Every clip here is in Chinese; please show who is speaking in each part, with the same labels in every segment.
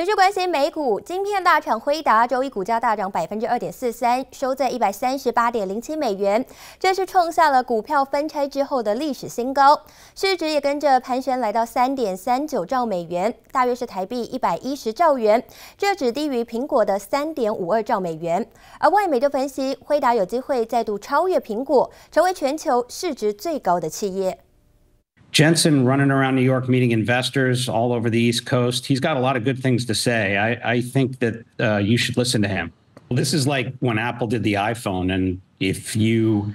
Speaker 1: 持续关心美股，晶片大厂辉达周一股价大涨百分之二点四三，收在一百三十八点零七美元，这是创下了股票分拆之后的历史新高，市值也跟着盘旋来到三点三九兆美元，大约是台币一百一十兆元，这只低于苹果的三点五二兆美元。而外媒就分析，辉达有机会再度超越苹果，成为全球市值最高的企业。
Speaker 2: Jensen running around New York meeting investors all over the East Coast. He's got a lot of good things to say. I, I think that uh, you should listen to him. Well, this is like when Apple did the iPhone and If you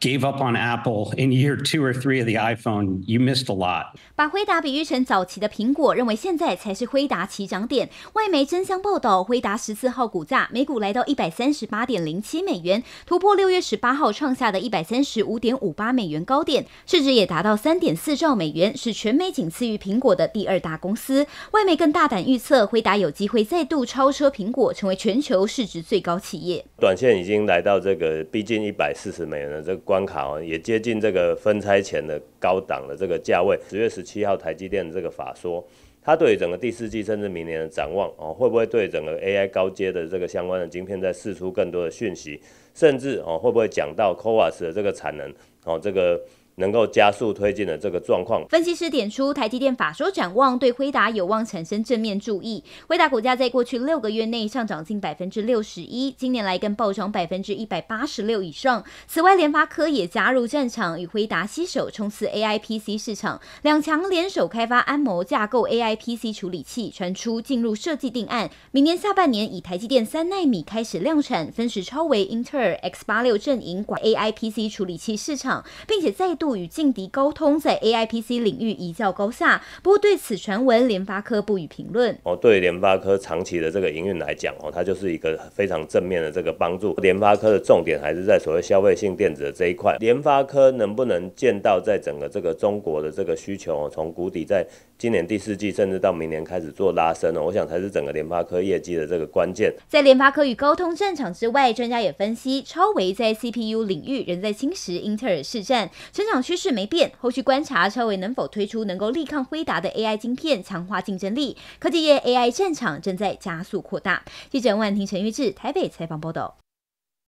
Speaker 2: gave up on Apple in year two or three of the iPhone, you missed a lot。
Speaker 3: 把辉达比喻成早期的苹果，认为现在才是辉达起涨点。外媒争相报道，辉达十四号股价每股来到一百三十八点零七美元，突破六月十八号创下的一百三十五点五八美元高点，市值也达到三点四兆美元，是全美仅次于苹果的第二大公司。外媒更大胆预测，辉达有机会再度超车苹果，成为全球市值最高企业。
Speaker 4: 短线已经来到这个。逼近一百四十美元的这个关卡哦，也接近这个分拆前的高档的这个价位。十月十七号台积电的这个法说，它对整个第四季甚至明年的展望哦，会不会对整个 AI 高阶的这个相关的晶片再释出更多的讯息，甚至哦会不会讲到 c o v a s 的这个产能哦这个。能够加速推进的这个状况，分
Speaker 3: 析师点出台积电法说展望对辉达有望产生正面注意。辉达股价在过去六个月内上涨近百分之六十一，今年来更暴涨百分之一百八十六以上。此外，联发科也加入战场，与辉达携手冲刺 A I P C 市场。两强联手开发安谋架构 A I P C 处理器，传出进入设计定案，明年下半年以台积电三纳米开始量产，分时超为英特尔 X 八六阵营管 A I P C 处理器市场，并且再度。与劲敌沟通，在 A I P C 领域一较高下。不过对此传闻，联发科不予评论。
Speaker 4: 哦，对联发科长期的这个营运来讲，哦，它就是一个非常正面的这个帮助。联发科的重点还是在所谓消费性电子的这一块。联发科能不能见到在整个这个中国的这个需求哦，从谷底在今年第四季，甚至到明年开始做拉升呢？我想才是整个联发科业绩的这个关键。
Speaker 3: 在联发科与高通战场之外，专家也分析，超维在 C P U 领域仍在侵蚀英特尔市占，成长。趋势没变，后续观察超微能否推出能够力抗辉达的 AI 晶片，强化竞争力。科技业 AI 战场正在加速扩大。记者万婷、陈玉志台北采访报道。